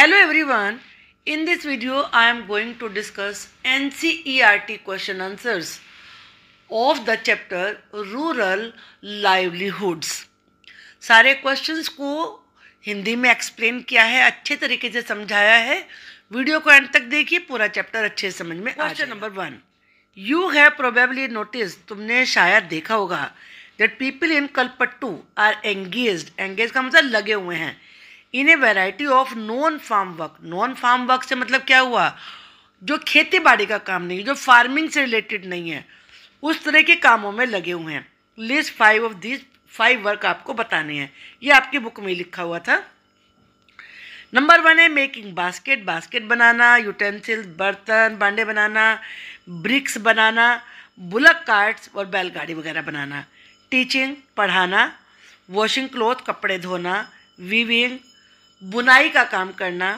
hello everyone in this video I am going to discuss NCERT question answers of the chapter rural livelihoods सारे क्वेश्चंस को हिंदी में explain किया है अच्छे तरीके से समझाया है वीडियो को एंड तक देखिए पूरा चैप्टर अच्छे समझ में question number one you have probably notice तुमने शायद देखा होगा that people in Kalpattu are engage engage का मतलब लगे हुए हैं in a variety of non farm work non farm work से मतलब क्या हुआ जो खेती बाड़ी का काम नहीं है जो फार्मिंग से रिलेटेड नहीं है उस तरह के कामों में लगे हुए हैं list five of this five work आपको बताने हैं ये आपकी बुक में लिखा हुआ था नंबर वन है मेकिंग बास्केट बास्केट बनाना यूटेंसिल्स बर्तन बांडे बनाना ब्रिक्स बनाना बुलक कार्ड्स और बैलगाड़ी वगैरह बनाना टीचिंग पढ़ाना वॉशिंग क्लोथ कपड़े धोना वीविंग बुनाई का काम करना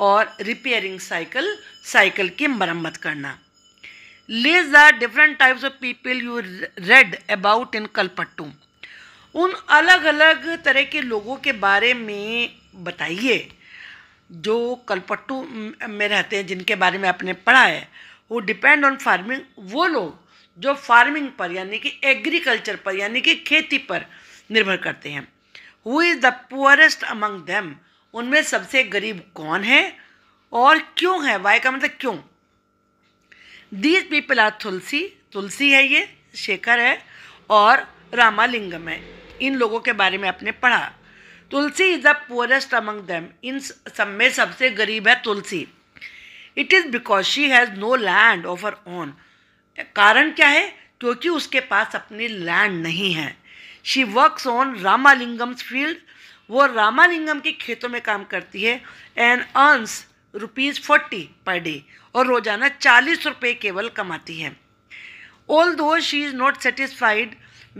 और रिपेयरिंग साइकिल साइकिल की मरम्मत करना list the different types of people you read about in Kalpattu उन अलग अलग तरह के लोगों के बारे में बताइए जो कलपट्टू में रहते हैं जिनके बारे में आपने पढ़ा है वो डिपेंड ऑन फार्मिंग वो लोग जो फार्मिंग पर यानी कि एग्रीकल्चर पर यानी कि खेती पर निर्भर करते हैं who is the poorest among them उनमें सबसे गरीब कौन है और क्यों है वाई का मतलब क्यों these people are Tulsi Tulsi है ये शेखर है और रामालिंगम है इन लोगों के बारे में आपने पढ़ा Tulsi is the poorest among them इन सब में सबसे गरीब है Tulsi it is because she has no land of her own कारण क्या है क्योंकि उसके पास अपनी लैंड नहीं है she works on Ramalingam's field वो रामालिंगम के खेतों में काम करती है and earns rupees forty per day और रोज़ाना चालीस रुपये केवल कमाती है although she is not satisfied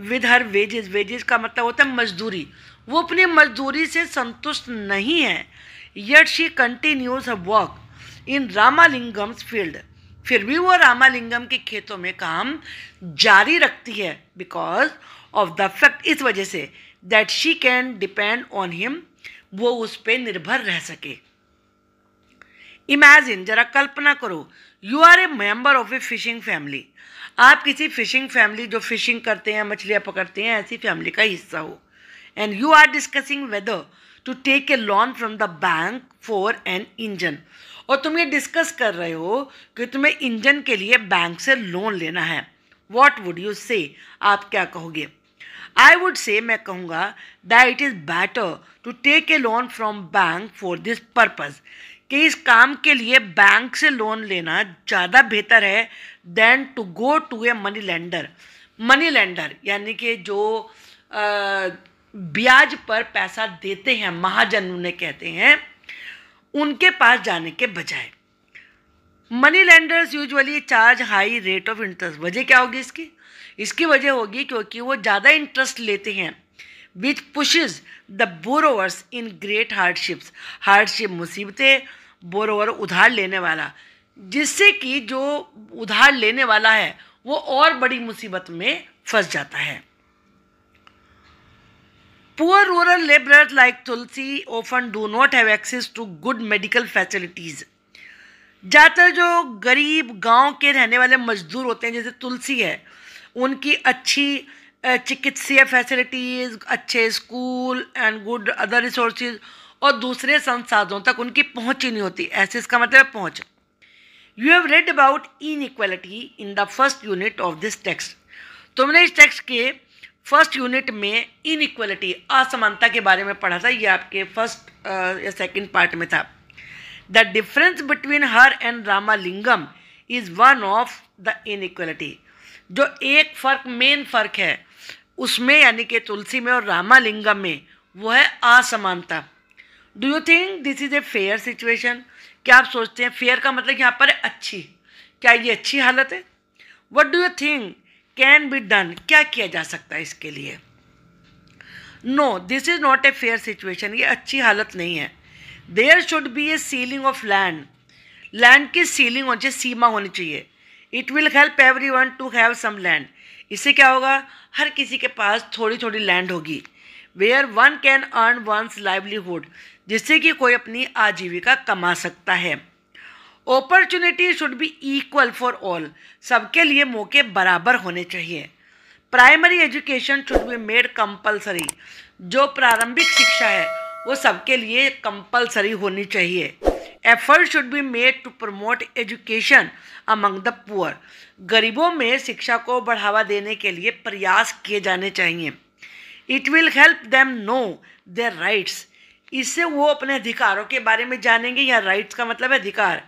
with her wages wages का मतलब होता है मजदूरी वो अपनी मजदूरी से संतुष्ट नहीं है yet she continues her work in Ramalingam's field फिर भी वो रामालिंगम के खेतों में काम जारी रखती है बिकॉज ऑफ द फैक्ट इस वजह से that she can depend on him वो उस पर निर्भर रह सके इमेजिन जरा कल्पना करो you are a member of a fishing family आप किसी फिशिंग फैमिली जो फिशिंग करते हैं मछलियाँ पकड़ते हैं ऐसी फैमिली का हिस्सा हो and you are discussing whether to take a loan from the bank for an engine और तुम ये डिस्कस कर रहे हो कि तुम्हें इंजन के लिए बैंक से लोन लेना है वॉट वुड यू से आप क्या कहोगे आई वुड से मैं कहूँगा that it is better to take a loan from bank for this purpose कि इस काम के लिए बैंक से लोन लेना ज़्यादा बेहतर है then to go to a money lender money lender यानी कि जो आ, ब्याज पर पैसा देते हैं महाजन उन्हें कहते हैं उनके पास जाने के बजाय money lenders usually charge high rate of interest वजह क्या होगी इसकी इसकी वजह होगी क्योंकि वो ज़्यादा इंटरेस्ट लेते हैं which pushes the borrowers in great hardships hardship मुसीबतें बोरोवर उधार लेने वाला जिससे कि जो उधार लेने वाला है वो और बड़ी मुसीबत में फंस जाता है poor rural labour like Tulsi often do not have access to good medical facilities ज़्यादातर जो गरीब गांव के रहने वाले मजदूर होते हैं जैसे तुलसी है उनकी अच्छी चिकित्सीय फैसिलिटीज़ अच्छे school and good other resource और दूसरे संसाधनों तक उनकी पहुंच ही नहीं होती ऐसे इसका मतलब पहुंच you have read about inequality in the first unit of this text तुमने इस टेक्स्ट के फर्स्ट यूनिट में इनइक्वलिटी असमानता के बारे में पढ़ा था ये आपके फर्स्ट या सेकेंड पार्ट में था the difference between her and Ramalingam is one of the inequality जो एक फ़र्क मेन फ़र्क है उसमें यानी कि तुलसी में और रामालिंगम में वो है असमानता do you think this is a fair situation क्या आप सोचते हैं फेयर का मतलब यहाँ पर है अच्छी क्या ये अच्छी हालत है what do you think can be done क्या किया जा सकता है इसके लिए no this is not a fair situation ये अच्छी हालत नहीं है there should be a ceiling of land land की सीलिंग होनी चाहिए सीमा होनी चाहिए it will help every one to have some land इससे क्या होगा हर किसी के पास थोड़ी थोड़ी लैंड होगी where one can earn ones livelihood जिससे कि कोई अपनी आजीविका कमा सकता है opportunity should be equal for all सबके लिए मौके बराबर होने चाहिए primary education should be made compulsory जो प्रारंभिक शिक्षा है वो सबके लिए कंपल्सरी होनी चाहिए effort should be made to promote education among the poor गरीबों में शिक्षा को बढ़ावा देने के लिए प्रयास किए जाने चाहिए it will help them know their rights इससे वो अपने अधिकारों के बारे में जानेंगे या राइट्स का मतलब है अधिकार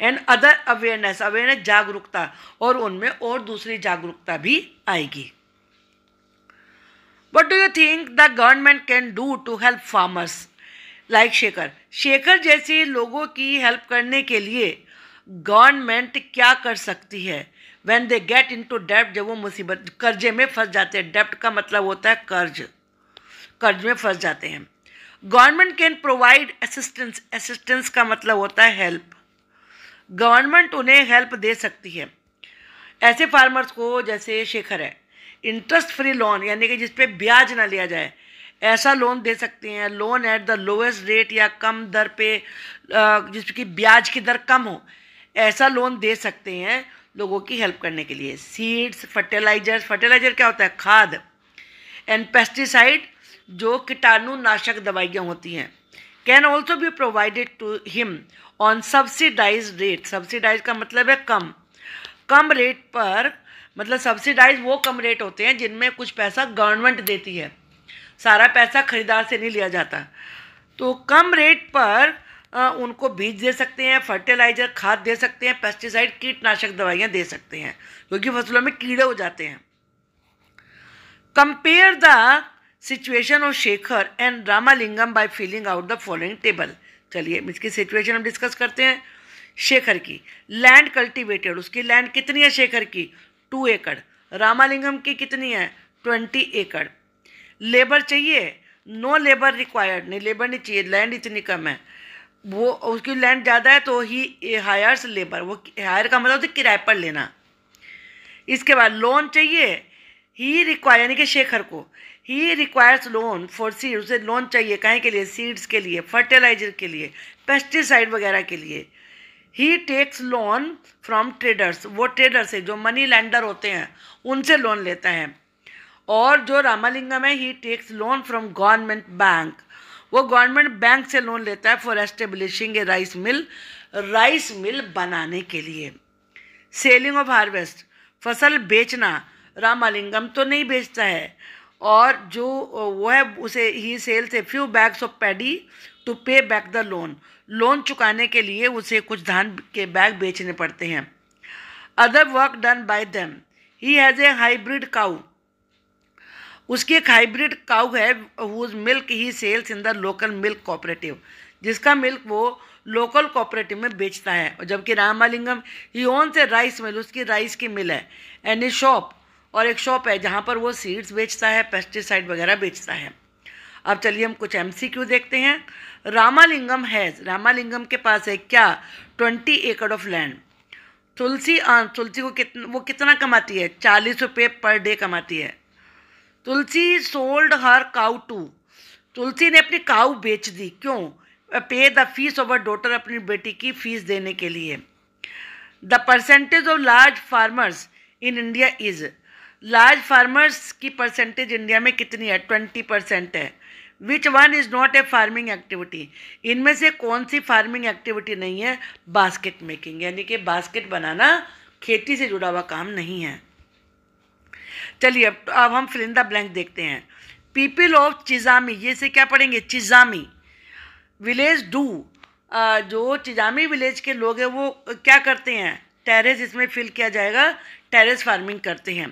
एंड अदर अवेयरनेस अवेयरनेस जागरूकता और उनमें और दूसरी जागरूकता भी आएगी what do you think the government can do to help farmers like Shekhar Shekhar जैसे लोगों की हेल्प करने के लिए गवर्नमेंट क्या कर सकती है when they get into डेप्ट जब वो मुसीबत कर्जे में फंस जाते हैं डेप्ट का मतलब होता है कर्ज कर्ज में फंस जाते हैं government can provide assistance assistance का मतलब होता है हेल्प गवर्नमेंट उन्हें हेल्प दे सकती है ऐसे फार्मर्स को जैसे शेखर है इंटरेस्ट फ्री लोन यानी कि जिस ब्याज ना लिया जाए ऐसा लोन दे सकते हैं loan at the lowest rate या कम दर पे जिसकी ब्याज की दर कम हो ऐसा लोन दे सकते हैं लोगों की हेल्प करने के लिए सीड्स फर्टिलाइजर्स फर्टिलाइजर क्या होता है खाद एंड पेस्टिसाइड जो कीटाणु नाशक दवाइयाँ होती हैं can also be provided to him on subsidize rate subsidize का मतलब है कम कम रेट पर मतलब सब्सिडाइज वो कम रेट होते हैं जिनमें कुछ पैसा गवर्नमेंट देती है सारा पैसा ख़रीदार से नहीं लिया जाता तो कम रेट पर आ, उनको बीज दे सकते हैं फर्टिलाइज़र खाद दे सकते हैं पेस्टिसाइड कीटनाशक दवाइयाँ दे सकते हैं क्योंकि फसलों में कीड़े हो जाते हैं compare the situation of Shekhar and Ramalingam by filling out the following table चलिए इसकी सिचुएशन हम डिस्कस करते हैं शेखर की लैंड कल्टीवेटेड उसकी लैंड कितनी है शेखर की टू एकड़ रामालिंगम की कितनी है ट्वेंटी एकड़ लेबर चाहिए नो लेबर रिक्वायर्ड नहीं लेबर नहीं चाहिए लैंड इतनी कम है वो उसकी लैंड ज़्यादा है तो ही हायर्स लेबर वो हायर का मतलब होता है किराए पर लेना इसके बाद लोन चाहिए ही रिक्वायर यानी कि शेखर को he requires loan for seed उसे लोन चाहिए कहीं के लिए सीड्स के लिए फर्टिलाइजर के लिए पेस्टिसाइड वगैरह के लिए he takes loan from traders वो ट्रेडर्स है जो मनी लैंडर होते हैं उनसे लोन लेता है और जो रामालिंगम है he takes loan from government bank वो गवर्नमेंट बैंक से लोन लेता है for establishing a rice mill rice mill बनाने के लिए सेलिंग ऑफ हार्वेस्ट फसल बेचना रामालिंगम तो नहीं बेचता है और जो वो है उसे he sells a few bags of paddy to pay back the loan loan चुकाने के लिए उसे कुछ धान के बैग बेचने पड़ते हैं other work done by them he has a hybrid cow उसकी एक हाइब्रिड काउ है whose milk he sells in the local milk cooperative जिसका मिल्क वो लोकल कोऑपरेटिव में बेचता है और जबकि रामालिंगम ही ओन से राइस मिल उसकी राइस की मिल है एंड ए शॉप और एक शॉप है जहाँ पर वो सीड्स बेचता है पेस्टिसाइड वगैरह बेचता है अब चलिए हम कुछ एमसीक्यू देखते हैं रामालिंगम हैज़ रामालिंगम के पास है क्या ट्वेंटी एकड़ ऑफ लैंड तुलसी आ हाँ, तुलसी को कितना वो कितना कमाती है चालीस रुपये पर डे कमाती है Tulsi sold her cow two Tulsi ने अपनी काऊ बेच दी क्यों pay the fees of a daughter अपनी बेटी की फीस देने के लिए the percentage of large farmers in India is large farmers की परसेंटेज इंडिया में कितनी है ट्वेंटी परसेंट है which one is not a farming activity इनमें से कौन सी फार्मिंग एक्टिविटी नहीं है बास्केट मेकिंग यानी कि बास्केट बनाना खेती से जुड़ा हुआ काम नहीं है चलिए अब अब हम फिलिंदा ब्लैंक देखते हैं पीपल ऑफ चिजामी ये से क्या पढ़ेंगे चिजामी विलेज डू जो चिजामी विलेज के लोग हैं वो क्या करते हैं टेरेस इसमें फिल किया जाएगा टेरेस फार्मिंग करते हैं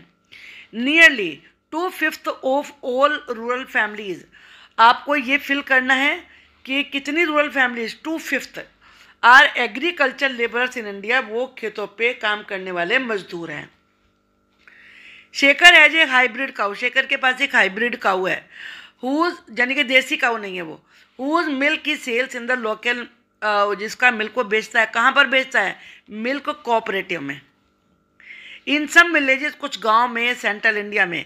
nearly two fifth of all rural families आपको ये फिल करना है कि कितनी rural families two fifth are agriculture labours in India वो खेतों पे काम करने वाले मजदूर हैं Shekhar has a hybrid cow Shekhar के पास एक हाइब्रिड काउ है हुज यानी कि देसी काउ नहीं है वो हुज मिल्क की सेल्स इन द लोकल जिसका मिल्क को बेचता है कहाँ पर बेचता है मिल्क कोऑपरेटिव में इन सब विलेजेस कुछ गांव में सेंट्रल इंडिया में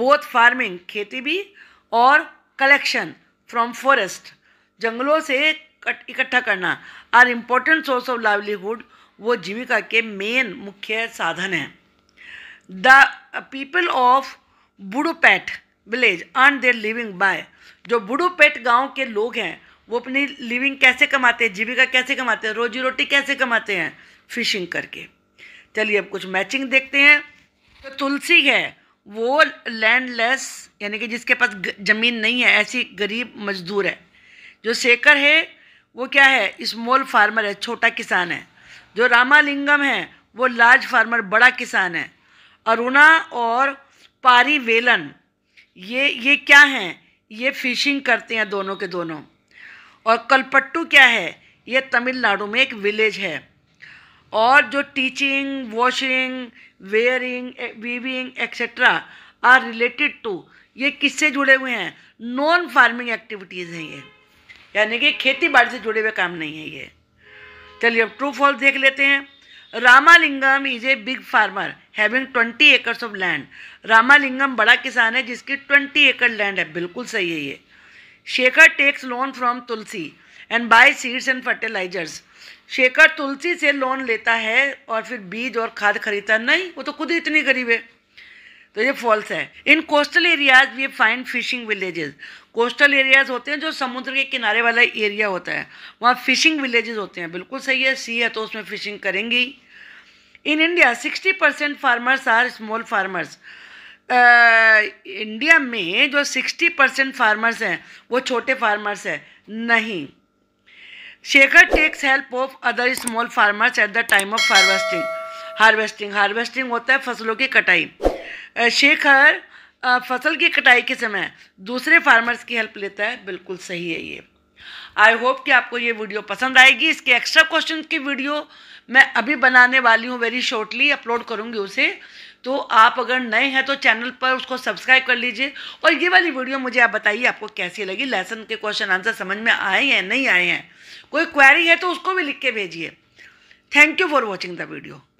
बोथ फार्मिंग खेती भी और कलेक्शन फ्रॉम फॉरेस्ट जंगलों से इकट्ठा करना are important source of livelihood वो जीविका के मेन मुख्य साधन हैं the people of Budopat village earn their living by जो बुडोपेट गांव के लोग हैं वो अपनी लिविंग कैसे कमाते हैं जीविका कैसे कमाते हैं रोजी रोटी कैसे कमाते हैं फिशिंग करके चलिए अब कुछ मैचिंग देखते हैं तो तुलसी है वो लैंडलेस यानी कि जिसके पास ज़मीन नहीं है ऐसी गरीब मजदूर है जो शेखर है वो क्या है स्मॉल फार्मर है छोटा किसान है जो रामालिंगम है वो लार्ज फार्मर बड़ा किसान है अरुणा और पारी वेलन ये ये क्या हैं ये फिशिंग करते हैं दोनों के दोनों और कलपट्टू क्या है ये तमिलनाडु में एक विलेज है और जो teaching washing wearing weaving etcetera are related to ये किससे जुड़े हुए हैं नॉन फार्मिंग एक्टिविटीज़ हैं ये यानी कि खेती बाड़ी से जुड़े हुए काम नहीं है ये चलिए अब ट्रू फॉल्स देख लेते हैं Ramalingam is a big farmer having twenty acres of land Ramalingam बड़ा किसान है जिसकी ट्वेंटी एकड़ लैंड है बिल्कुल सही है ये Shekhar takes loan from Tulsi and buy seeds and fertilizers Shekhar Tulsi से लोन लेता है और फिर बीज और खाद खरीदता नहीं वो तो खुद ही इतनी गरीब है तो ये फॉल्स है in coastal areas we find fishing villages coastal areas होते हैं जो समुद्र के किनारे वाला एरिया होता है वहाँ फिशिंग विलेजेस होते हैं बिल्कुल सही है सी है तो उसमें फिशिंग करेंगी in India sixty percent farmers are small farmers India में जो सिक्सटी परसेंट फार्मर्स हैं वो छोटे फार्मर्स हैं नहीं Shekhar takes help of other small farmers at the time of harvesting harvesting harvesting होता है फसलों की कटाई शेखर फसल की कटाई के समय दूसरे फार्मर्स की हेल्प लेता है बिल्कुल सही है ये आई होप कि आपको ये वीडियो पसंद आएगी इसके एक्स्ट्रा क्वेश्चन की वीडियो मैं अभी बनाने वाली हूँ वेरी शॉर्टली अपलोड करूँगी उसे तो आप अगर नए हैं तो चैनल पर उसको सब्सक्राइब कर लीजिए और ये वाली वीडियो मुझे आप बताइए आपको कैसी लगी लेसन के क्वेश्चन आंसर समझ में आए हैं नहीं आए हैं कोई क्वेरी है तो उसको भी लिख के भेजिए thank you for watching the video